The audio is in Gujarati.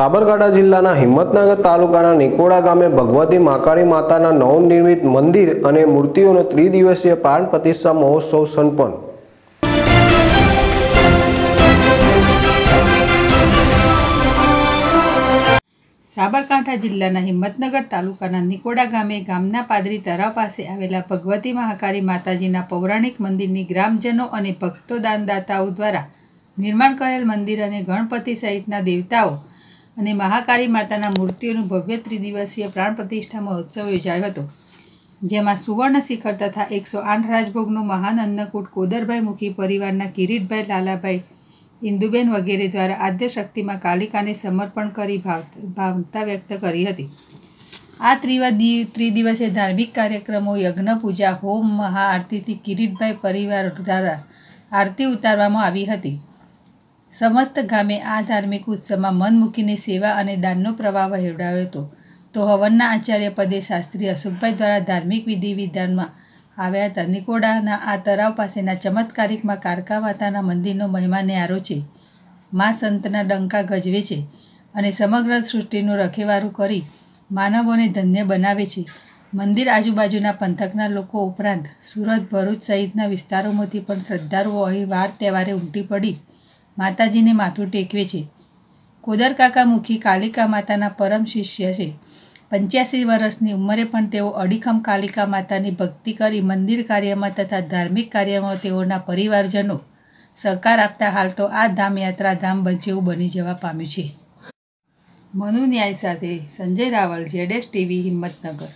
સાબરકાંઠા જિલ્લાના હિંમતનગર તાલુકાના નિકોડા ગામે ભગવતી માકાળી માતાના નવનિર્મિત મંદિર અને મૂર્તિઓનો ત્રિદિવસીય પ્રાણ પ્રતિષ્ઠા મહોત્સવ સંપન્ન સાબરકાંઠા જિલ્લાના હિંમતનગર તાલુકાના નિકોડા ગામે ગામના પાદરી તરા પાસે આવેલા ભગવતી મહાકાળી માતાજીના પૌરાણિક મંદિરની ગ્રામજનો અને ભક્તો દાનદાતાઓ દ્વારા નિર્માણ કરેલ મંદિર અને ગણપતિ સહિતના દેવતાઓ અને મહાકાળી માતાના મૂર્તિઓનું ભવ્ય ત્રિદિવસીય પ્રાણ પ્રતિષ્ઠા મહોત્સવ યોજાયો હતો જેમાં સુવર્ણ શિખર તથા એકસો આઠ રાજભોગનું મહાન અન્નકૂટ કોદરભાઈ મુખી પરિવારના કિરીટભાઈ લાલાભાઈ ઇન્દુબેન વગેરે દ્વારા આદ્ય શક્તિમાં કાલિકાને સમર્પણ કરી ભાવ ભાવતા વ્યક્ત કરી હતી આ ત્રિવા ત્રિદિવસે ધાર્મિક કાર્યક્રમો યજ્ઞ પૂજા હોમ મહાઆરતીથી કિરીટભાઈ પરિવાર દ્વારા આરતી ઉતારવામાં આવી હતી સમસ્ત ગામે આ ધાર્મિક ઉત્સવમાં મન મૂકીને સેવા અને દાનનો પ્રવાહ વહેવડાવ્યો હતો તો હવનના આચાર્ય પદે શાસ્ત્રી અશોકભાઈ દ્વારા ધાર્મિક વિધિ વિધાનમાં આવ્યા હતા નિકોડાના આ તરાવ પાસેના ચમત્કારિકમાં કારકા માતાના મંદિરનો મહિમા ન્યારો છે મા સંતના ડંકા ગજવે છે અને સમગ્ર સૃષ્ટિનું રખેવારું કરી માનવોને ધન્ય બનાવે છે મંદિર આજુબાજુના પંથકના લોકો ઉપરાંત સુરત ભરૂચ સહિતના વિસ્તારોમાંથી પણ શ્રદ્ધાળુઓ અહીં વાર તહેવારે ઉમટી પડી માતાજીને માથું ટેકવે છે કોદરકાકા મુખી કાલિકા માતાના પરમ શિષ્ય છે પંચ્યાસી વર્ષની ઉંમરે પણ તેઓ અડીખમ કાલિકા માતાની ભક્તિ કરી મંદિર કાર્યમાં તથા ધાર્મિક કાર્યમાં તેઓના પરિવારજનો સહકાર આપતા હાલ તો આ ધામયાત્રા ધામ જેવું બની જવા પામ્યું છે મનુ ન્યાય સાથે સંજય રાવલ જેડેશ ટીવી હિંમતનગર